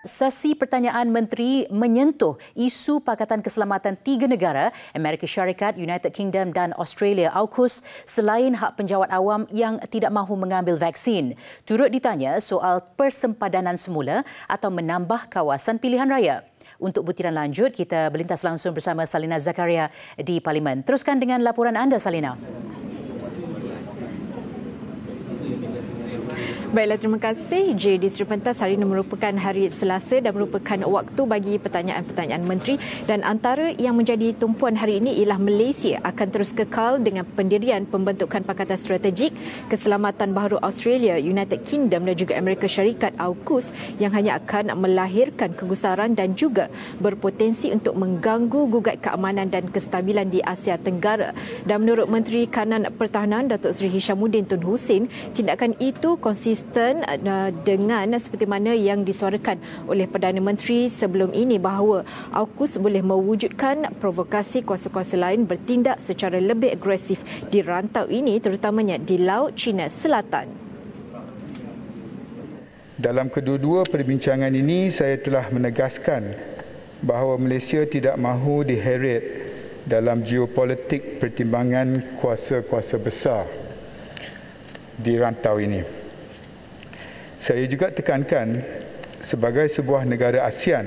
Sesi pertanyaan menteri menyentuh isu Pakatan Keselamatan tiga negara, Amerika Syarikat, United Kingdom dan Australia AUKUS selain hak penjawat awam yang tidak mahu mengambil vaksin. Turut ditanya soal persempadanan semula atau menambah kawasan pilihan raya. Untuk butiran lanjut, kita berlintas langsung bersama Salina Zakaria di Parlimen. Teruskan dengan laporan anda, Salina. Baiklah, terima kasih. J di Seri Pentas hari ini merupakan hari Selasa dan merupakan waktu bagi pertanyaan-pertanyaan Menteri. Dan antara yang menjadi tumpuan hari ini ialah Malaysia akan terus kekal dengan pendirian pembentukan Pakatan Strategik Keselamatan Baharu Australia, United Kingdom dan juga Amerika Syarikat AUKUS yang hanya akan melahirkan kegusaran dan juga berpotensi untuk mengganggu gugat keamanan dan kestabilan di Asia Tenggara. Dan menurut Menteri Kanan Pertahanan, Datuk Seri Hishamuddin Tun Hussein, tindakan itu konsisten konsisten uh, dengan seperti mana yang disuarakan oleh Perdana Menteri sebelum ini bahawa AUKUS boleh mewujudkan provokasi kuasa-kuasa lain bertindak secara lebih agresif di rantau ini terutamanya di Laut China Selatan. Dalam kedua-dua perbincangan ini saya telah menegaskan bahawa Malaysia tidak mahu diheret dalam geopolitik pertimbangan kuasa-kuasa besar di rantau ini. Saya juga tekankan sebagai sebuah negara ASEAN,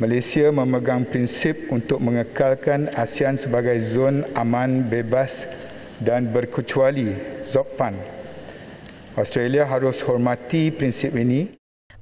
Malaysia memegang prinsip untuk mengekalkan ASEAN sebagai zon aman bebas dan berkecuali ZOPAN. Australia harus hormati prinsip ini.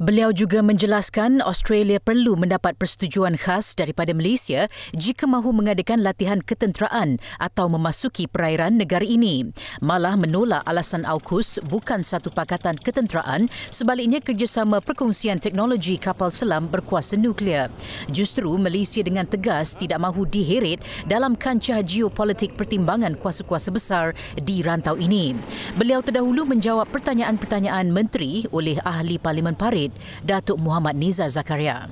Beliau juga menjelaskan Australia perlu mendapat persetujuan khas daripada Malaysia jika mahu mengadakan latihan ketenteraan atau memasuki perairan negara ini. Malah menolak alasan AUKUS bukan satu pakatan ketenteraan, sebaliknya kerjasama perkongsian teknologi kapal selam berkuasa nuklear. Justru Malaysia dengan tegas tidak mahu diheret dalam kancah geopolitik pertimbangan kuasa-kuasa besar di rantau ini. Beliau terdahulu menjawab pertanyaan-pertanyaan menteri oleh ahli Parlimen Parti Farid, Datuk Muhammad Nizar Zakaria.